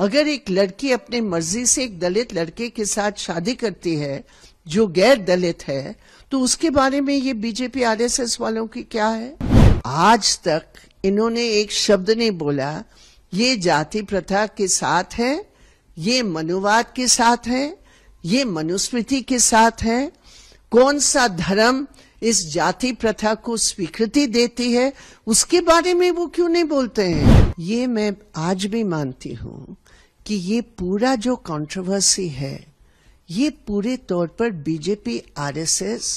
अगर एक लड़की अपने मर्जी से एक दलित लड़के के साथ शादी करती है जो गैर दलित है तो उसके बारे में ये बीजेपी आरएसएस वालों की क्या है आज तक इन्होंने एक शब्द नहीं बोला ये जाति प्रथा के साथ है ये मनुवाद के साथ है ये मनुस्मृति के साथ है कौन सा धर्म इस जाति प्रथा को स्वीकृति देती है उसके बारे में वो क्यों नहीं बोलते हैं ये मैं आज भी मानती हूँ कि ये पूरा जो कंट्रोवर्सी है ये पूरे तौर पर बीजेपी आरएसएस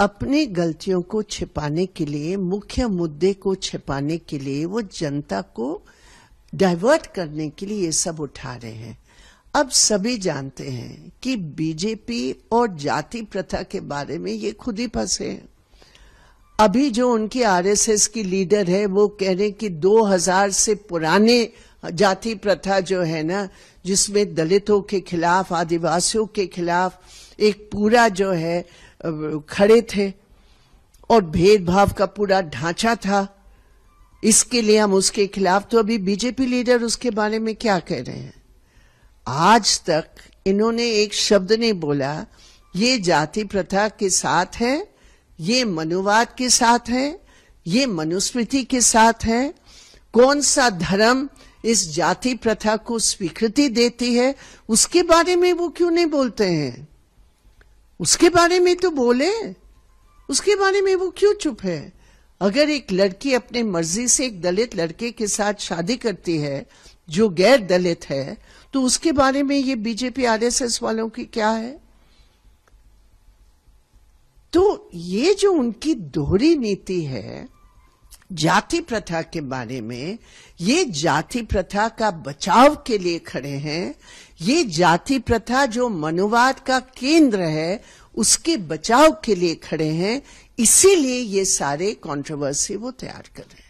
अपनी गलतियों को छिपाने के लिए मुख्य मुद्दे को छिपाने के लिए वो जनता को डाइवर्ट करने के लिए ये सब उठा रहे हैं अब सभी जानते हैं कि बीजेपी और जाति प्रथा के बारे में ये खुद ही फंसे हैं अभी जो उनकी आरएसएस की लीडर है वो कह रहे कि 2000 से पुराने जाति प्रथा जो है ना जिसमें दलितों के खिलाफ आदिवासियों के खिलाफ एक पूरा जो है खड़े थे और भेदभाव का पूरा ढांचा था इसके लिए हम उसके खिलाफ तो अभी बीजेपी लीडर उसके बारे में क्या कह रहे हैं आज तक इन्होंने एक शब्द नहीं बोला ये जाति प्रथा के साथ है ये मनुवाद के साथ है ये मनुस्मृति के साथ है कौन सा धर्म इस जाति प्रथा को स्वीकृति देती है उसके बारे में वो क्यों नहीं बोलते हैं उसके बारे में तो बोले उसके बारे में वो क्यों चुप है अगर एक लड़की अपने मर्जी से एक दलित लड़के के साथ शादी करती है जो गैर दलित है तो उसके बारे में ये बीजेपी आरएसएस वालों की क्या है तो ये जो उनकी दोहरी नीति है जाति प्रथा के बारे में ये जाति प्रथा का बचाव के लिए खड़े हैं ये जाति प्रथा जो मनुवाद का केंद्र है उसके बचाव के लिए खड़े हैं इसीलिए ये सारे कंट्रोवर्सी वो तैयार कर रहे हैं